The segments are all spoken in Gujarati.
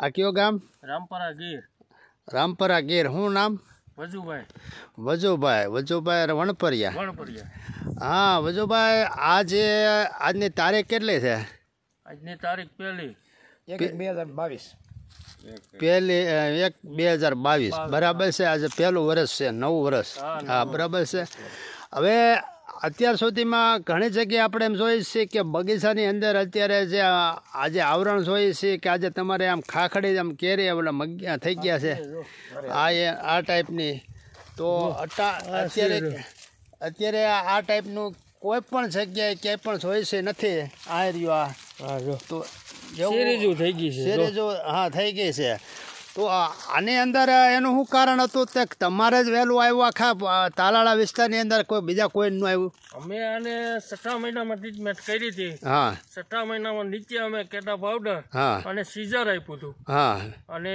આ કયો ગામ રામપરા ગીર રામપરા ગીર શું નામ વજુભાઈ વજુભાઈ વજુભાઈ વણપરિયા વણપરિયા હા વજુભાઈ આજે આજની તારીખ કેટલી છે આજની તારીખ પહેલી બે હજાર બાવીસ પહેલી એક બે હજાર બાવીસ બરાબર છે આજે પહેલું વર્ષ છે નવું વર્ષ હા બરાબર છે હવે અત્યાર સુધીમાં ઘણી જગ્યાએ આપણે એમ જોઈએ છીએ કે બગીચાની અંદર અત્યારે જે આજે આવરણ જોઈએ છીએ કે આજે તમારે આમ ખાખડી આમ કેરી ઓલા મગ્યા થઈ ગયા છે આ એ આ ટાઈપની તો અત્યારે અત્યારે આ ટાઈપનું કોઈ પણ જગ્યાએ ક્યાંય પણ જોઈએ છે નથી આ રહ્યું આ તો થઈ ગઈ છે હા થઈ ગઈ છે તો આની અંદર એનું શું કારણ હતું તે તમારે જ વહેલું આવ્યું આખા તાલાળા વિસ્તારની અંદર કોઈ બીજા કોઈ કોઈનું આવ્યું અમે આને છઠ્ઠા મહિનામાં ટ્રીટમેન્ટ કરી હતી હા છઠ્ઠા મહિનામાં નીચે અમે કેટા પાવડર હા અને સીઝર આપ્યું હતું હા અને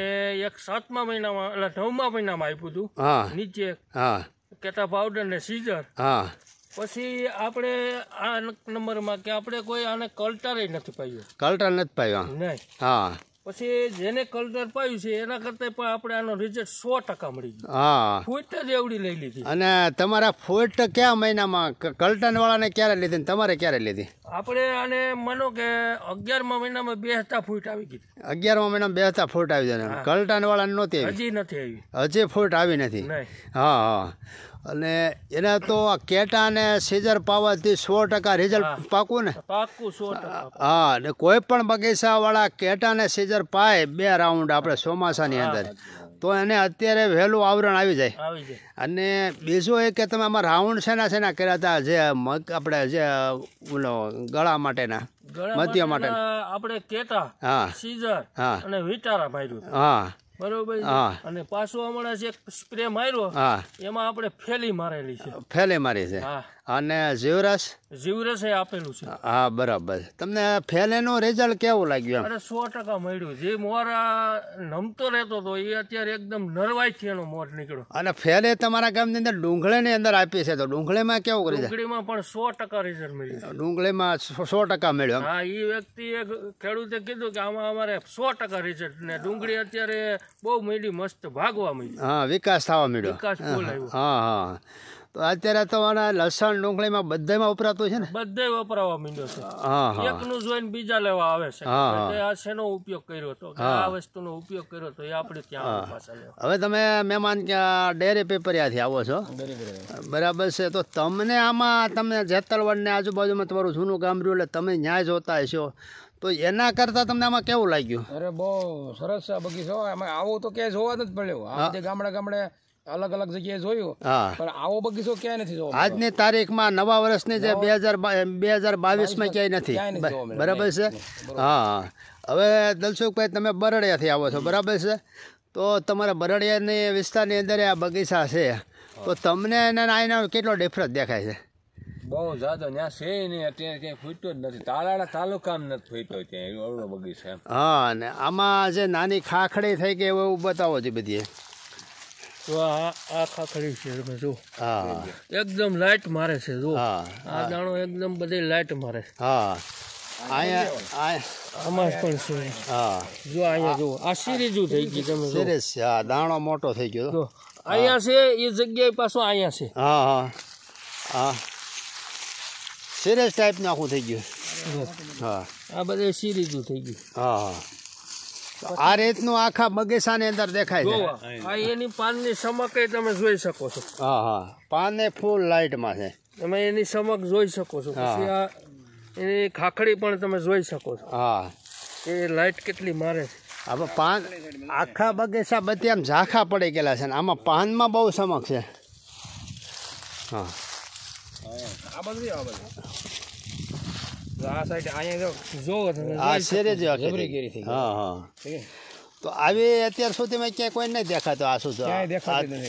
એક સાતમા મહિનામાં એટલે નવમા મહિનામાં આપ્યું હતું હા નીચે હા કેટા પાવડર ને સીઝર હા પછી આપણે આ નંબરમાં કે આપણે કોઈ આને કલ્ટર નથી પાયું કલ્ટર નથી પાયું નહીં હા પછી જેને કલ્ચર પાયું છે એના કરતાં પણ આપણે આનો રિઝલ્ટ સો ટકા મળી ગયું હા ફોટ જ એવડી લઈ લીધી અને તમારા ફોટ કયા મહિનામાં કલ્ટન વાળાને ક્યારે લીધી તમારે ક્યારે લીધી આપણે આને માનો કે અગિયારમા મહિનામાં બે હતા ફૂટ આવી ગઈ અગિયારમા મહિનામાં બે હતા ફૂટ આવી જાય કલટાન વાળા નહોતી હજી નથી આવી હજી ફૂટ આવી નથી હા હા અને એને તો આ કેટા ને સીઝર પાવાથી સો ટકા રિઝલ્ટ પાકું ને પાકું સો હા ને કોઈ પણ બગીચાવાળા કેટા ને સીઝર પાય બે રાઉન્ડ આપણે ચોમાસાની અંદર તો એને અત્યારે વહેલું આવરણ આવી જાય અને બીજું એ કે તમે આમાં રાઉન્ડ શેના શેના કર્યા હતા જે આપણે જે ઓલો ગળા માટેના મધ્ય માટે આપણે કેટા હા સીઝર હા અને વિટારા માર્યું હા બરોબર અને પાછો હમણાં જે સ્પ્રે માર્યો એમાં આપણે ફેલી મારેલી છે ફેલી મારી છે અને જીવરસ જીવરસ એ આપેલું છે હા બરાબર તમને ફેલેનું રિઝલ્ટ કેવું લાગ્યું અરે સો ટકા મળ્યું જે મોર નમતો રહેતો હતો એ અત્યારે એકદમ નરવાઈ થી એનો મોર નીકળ્યો અને ફેલે તમારા ગામની અંદર ડુંગળીની અંદર આપી છે તો ડુંગળીમાં કેવું કરી ડુંગળીમાં પણ સો ટકા રિઝલ્ટ મળ્યું ડુંગળીમાં સો ટકા મળ્યો હા એ વ્યક્તિ વ્યક્તિએ ખેડૂતે કીધું કે આમાં અમારે સો ટકા રિઝલ્ટ ને ડુંગળી અત્યારે બહુ મળ્યું મસ્ત ભાગવા મળ્યું હા વિકાસ થવા મળ્યો વિકાસ હા હા અત્યારે તો આના લસણ ડુંગળીમાં બધામાં વપરાતું છે ને બધે વપરાવા માંડ્યો છે એકનું જોઈને બીજા લેવા આવે છે એટલે આ શેનો ઉપયોગ કર્યો હતો આ વસ્તુનો ઉપયોગ કર્યો હતો એ આપણે ત્યાં હવે તમે મહેમાન ડેરી પેપરિયાથી આવો છો બરાબર છે તો તમને આમાં તમને જેતલવડને આજુબાજુમાં તમારું જૂનું ગામ રહ્યું એટલે તમે ન્યાય જોતા હશો તો એના કરતા તમને આમાં કેવું લાગ્યું અરે બહુ સરસ બગીચો આમાં આવું તો ક્યાંય જોવા નથી પડ્યું આપણે ગામડે ગામડે અલગ અલગ જગ્યાએ જોયું પણ આવો બગીચો ક્યાંય નથી જોવો આજની તારીખમાં નવા વર્ષની જે બે હજાર બે હજાર બાવીસમાં ક્યાંય નથી બરાબર છે હા હવે દલસુખભાઈ તમે બરડિયાથી આવો છો બરાબર છે તો તમારા બરડિયાની વિસ્તારની અંદર આ બગીચા છે તો તમને એના કેટલો ડિફરન્સ દેખાય છે બહુ જાદો ત્યાં છે નહીં અત્યારે ક્યાંય ફૂટ્યો જ નથી તાલાળા તાલુકામાં નથી ફૂટ્યો ત્યાં એવડો બગીચો હા ને આમાં જે નાની ખાખડી થઈ ગઈ એવું બતાવો છે બધી તો આ આ ખાખરી છે હા એકદમ લાઇટ મારે છે જો આ દાણો એકદમ બધે લાઇટ મારે છે હા આમાં પણ હા જો અહીંયા જો આ સિરીજું થઈ ગઈ તમે સિરીજ છે હા દાણો મોટો થઈ ગયો જો અહીંયા છે એ જગ્યાએ પાછો અહીંયા છે હા હા હા સિરીજ ટાઈપનું આખું થઈ ગયું હા આ બધે સિરીજું થઈ ગયું હા હા તો આ રીતનું આખા બગીચાની અંદર દેખાય છે એની પાનની સમક તમે જોઈ શકો છો હા હા પાન એ ફૂલ લાઇટમાં છે તમે એની સમક જોઈ શકો છો એની ખાખડી પણ તમે જોઈ શકો છો હા એ લાઈટ કેટલી મારે છે હવે પાન આખા બગીચા બધી આમ ઝાંખા પડી ગયેલા છે ને આમાં પાનમાં બહુ સમક છે હા આવી અત્યાર સુધીમાં ક્યાંય કોઈ નહીં દેખાતો આ શું ક્યાંય દેખાતું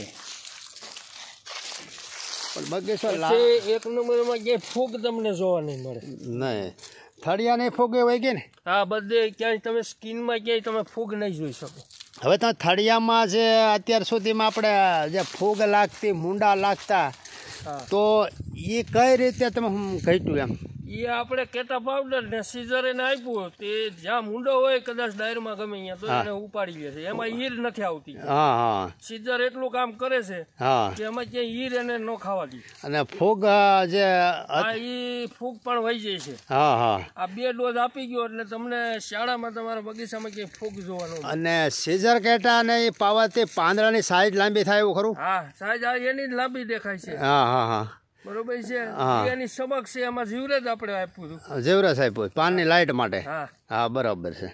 એક નંબરમાં ફૂગ તમને જોવા થળિયા નહીં ફૂગ હોય કે ને હા બધે ક્યાંય તમે સ્કીનમાં ક્યાંય તમે ફૂગ નહીં જોઈ શકો હવે તો થળિયામાં જે અત્યાર સુધીમાં આપણે જે ફૂગ લાગતી મુંડા લાગતા તો એ કઈ રીતે તમે ઘટ્યું એમ એ આપણે કેટા પાવડર ને સીઝર આપ્યું તે જ્યાં મુંડો હોય કદાચ ડાયરમાં ગમે અહીંયા તો એને ઉપાડી લે એમાં ઈર નથી આવતી સીઝર એટલું કામ કરે છે કે એમાં ક્યાંય ઈર એને ન ખાવા દે અને ફૂગ જે આ ફૂગ પણ વહી જાય છે આ બે ડોઝ આપી ગયો એટલે તમને શાળામાં તમારા બગીચામાં ક્યાંય ફૂગ જોવાનો અને સીઝર કેટા ને તે પાંદડા ની સાઈઝ લાંબી થાય એવું ખરું હા સાઈઝ એની જ લાંબી દેખાય છે હા હા હા બરોબર છે એની સમક્ષ એમાં જીવરાજ આપણે આપ્યું હતું જીવરાજ આપ્યું પાનની લાઇટ માટે હા બરાબર છે